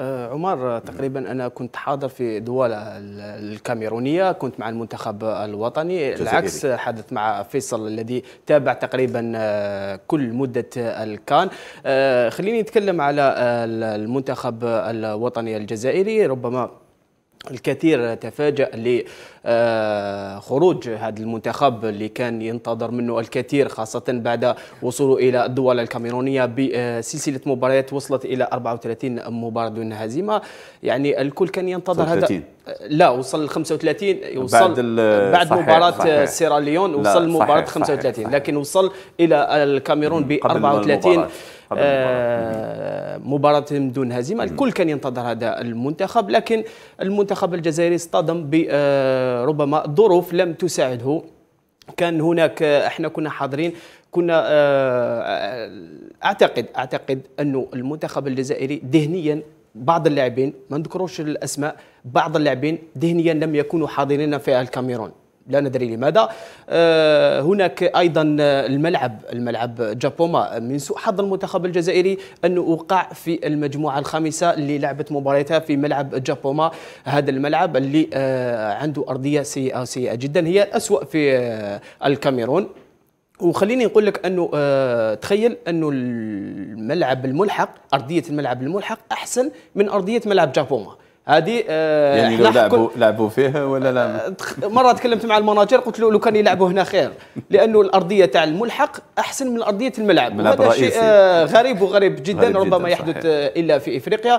آه، عمر تقريبا انا كنت حاضر في دول الكاميرونيه كنت مع المنتخب الوطني العكس حدث مع فيصل الذي تابع تقريبا آه، كل مده الكان آه، خليني نتكلم على المنتخب الوطني الجزائري ربما الكثير تفاجأ لخروج آه، هذا المنتخب اللي كان ينتظر منه الكثير خاصة بعد وصوله إلى الدول الكاميرونية بسلسلة آه، مباريات وصلت إلى 34 مباراة دون هزيمة يعني الكل كان ينتظر 30. هذا آه، لا وصل 35 وصل بعد, بعد صحيح مباراة سيراليون وصل مباراة 35 صحيح لكن وصل إلى الكاميرون ب 34 المباراة. مباراتهم دون هزيمه الكل كان ينتظر هذا المنتخب لكن المنتخب الجزائري اصطدم بربما آه، ظروف لم تساعده كان هناك آه، احنا كنا حاضرين كنا آه، اعتقد اعتقد انه المنتخب الجزائري ذهنيا بعض اللاعبين ما نذكروش الاسماء بعض اللاعبين ذهنيا لم يكونوا حاضرين في الكاميرون لا ندري لماذا آه، هناك ايضا آه، الملعب الملعب جابوما من سوء حظ المنتخب الجزائري انه وقع في المجموعه الخامسه اللي لعبت مباراتها في ملعب جابوما هذا الملعب اللي آه، عنده ارضيه سيئه سيئه جدا هي اسوء في الكاميرون وخليني نقول لك انه آه تخيل انه الملعب الملحق ارضيه الملعب الملحق احسن من ارضيه ملعب جابوما هذه آه يعني لو لعبوا لعبوا فيها ولا لا آه، مره تكلمت مع المناجر قلت له لو كان يلعبوا هنا خير لانه الارضيه تاع الملحق احسن من ارضيه الملعب هذا شيء آه غريب وغريب جدا ربما يحدث آه، الا في افريقيا